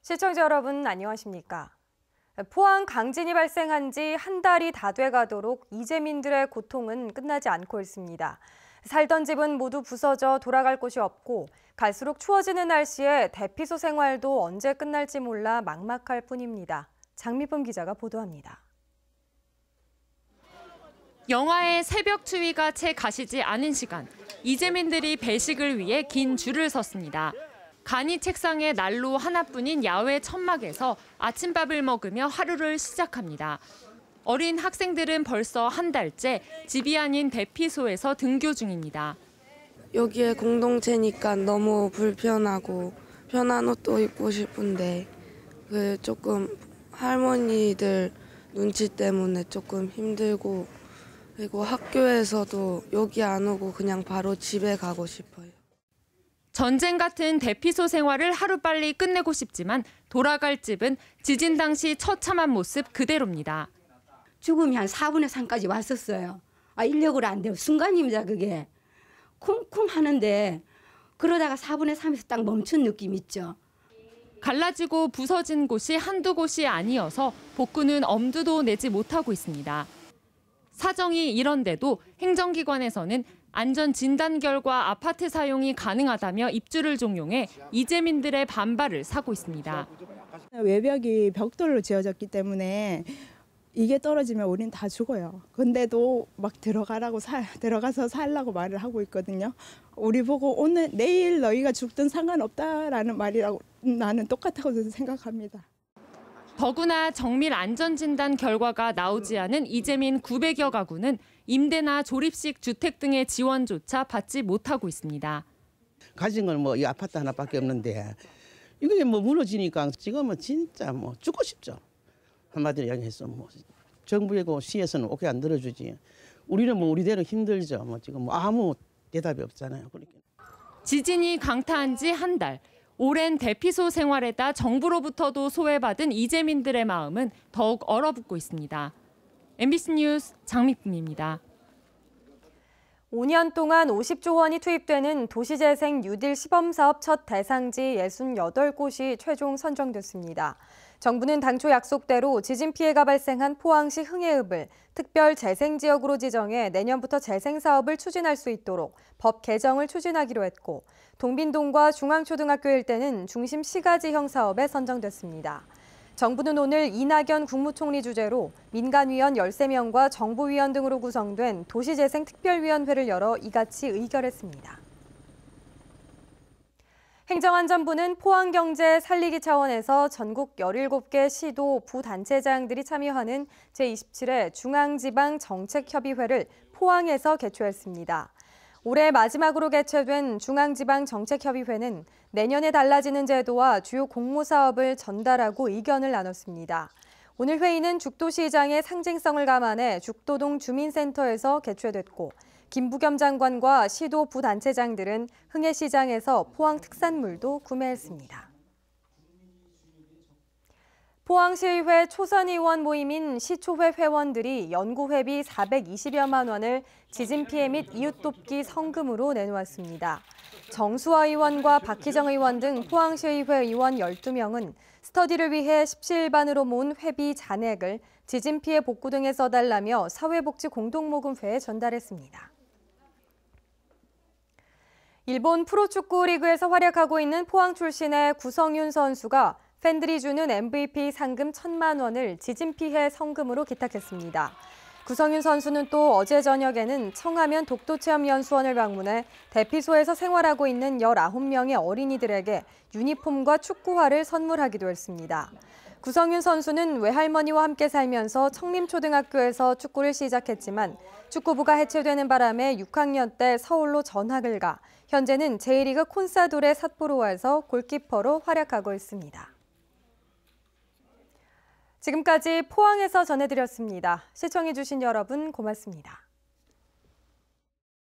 시청자 여러분 안녕하십니까? 포항 강진이 발생한 지 한 달이 다 돼가도록 이재민들의 고통은 끝나지 않고 있습니다. 살던 집은 모두 부서져 돌아갈 곳이 없고 갈수록 추워지는 날씨에 대피소 생활도 언제 끝날지 몰라 막막할 뿐입니다. 장미쁨 기자가 보도합니다. 영화의 새벽 추위가 채 가시지 않은 시간, 이재민들이 배식을 위해 긴 줄을 섰습니다. 간이 책상에 난로 하나뿐인 야외 천막에서 아침밥을 먹으며 하루를 시작합니다. 어린 학생들은 벌써 한 달째 집이 아닌 대피소에서 등교 중입니다. 여기에 공동체니까 너무 불편하고 편한 옷도 입고 싶은데 그 조금 할머니들 눈치 때문에 조금 힘들고 그리고 학교에서도 여기 안 오고 그냥 바로 집에 가고 싶어요. 전쟁 같은 대피소 생활을 하루빨리 끝내고 싶지만 돌아갈 집은 지진 당시 처참한 모습 그대로입니다. 죽음이 한 4분의 3까지 왔었어요. 아, 인력으로 안 돼요. 순간입니다, 그게. 쿵쿵 하는데 그러다가 4분의 3에서 딱 멈춘 느낌 있죠. 갈라지고 부서진 곳이 한두 곳이 아니어서 복구는 엄두도 내지 못하고 있습니다. 사정이 이런데도 행정기관에서는 안전 진단 결과 아파트 사용이 가능하다며 입주를 종용해 이재민들의 반발을 사고 있습니다. 외벽이 벽돌로 지어졌기 때문에 이게 떨어지면 우린 다 죽어요. 근데도 막 들어가라고 사, 들어가서 살라고 말을 하고 있거든요. 우리 보고 오늘 내일 너희가 죽든 상관없다라는 말이라고 나는 똑같다고 생각합니다. 더구나 정밀 안전진단 결과가 나오지 않은 이재민 900여 가구는 임대나 조립식 주택 등의 지원조차 받지 못하고 있습니다. 가진 건 뭐 이 아파트 하나밖에 없는데 이게 뭐 무너지니까 지금은 진짜 뭐 죽고 싶죠. 한마디로 이기해서뭐 정부이고 그 시에서는 오케이 안 들어주지. 우리는 뭐 우리대로 힘들죠. 뭐 지금 뭐 아무 대답이 없잖아요. 그러니까. 지진이 강타한 지 한 달. 오랜 대피소 생활에다 정부로부터도 소외받은 이재민들의 마음은 더욱 얼어붙고 있습니다. MBC 뉴스 장미쁨입니다. 5년 동안 50조 원이 투입되는 도시재생 뉴딜 시범사업 첫 대상지 68곳이 최종 선정됐습니다. 정부는 당초 약속대로 지진 피해가 발생한 포항시 흥해읍을 특별 재생 지역으로 지정해 내년부터 재생 사업을 추진할 수 있도록 법 개정을 추진하기로 했고 동빈동과 중앙초등학교 일대는 중심 시가지형 사업에 선정됐습니다. 정부는 오늘 이낙연 국무총리 주재로 민간위원 13명과 정부위원 등으로 구성된 도시재생특별위원회를 열어 이같이 의결했습니다. 행정안전부는 포항경제 살리기 차원에서 전국 17개 시도 부단체장들이 참여하는 제27회 중앙지방정책협의회를 포항에서 개최했습니다. 올해 마지막으로 개최된 중앙지방정책협의회는 내년에 달라지는 제도와 주요 공모사업을 전달하고 의견을 나눴습니다. 오늘 회의는 죽도시장의 상징성을 감안해 죽도동 주민센터에서 개최됐고 김부겸 장관과 시도 부단체장들은 흥해시장에서 포항 특산물도 구매했습니다. 포항시의회 초선의원 모임인 시초회 회원들이 연구회비 420여만 원을 지진 피해 및 이웃돕기 성금으로 내놓았습니다. 정수아 의원과 박희정 의원 등 포항시의회 의원 12명은 스터디를 위해 17반으로 모은 회비 잔액을 지진 피해 복구 등에 써달라며 사회복지 공동모금회에 전달했습니다. 일본 프로축구 리그에서 활약하고 있는 포항 출신의 구성윤 선수가 팬들이 주는 MVP 상금 천만 원을 지진 피해 성금으로 기탁했습니다. 구성윤 선수는 또 어제 저녁에는 청하면 독도체험연수원을 방문해 대피소에서 생활하고 있는 19명의 어린이들에게 유니폼과 축구화를 선물하기도 했습니다. 구성윤 선수는 외할머니와 함께 살면서 청림초등학교에서 축구를 시작했지만 축구부가 해체되는 바람에 6학년 때 서울로 전학을 가 현재는 제1리그 콘사돌의 삿포로에서 골키퍼로 활약하고 있습니다. 지금까지 포항에서 전해드렸습니다. 시청해주신 여러분 고맙습니다.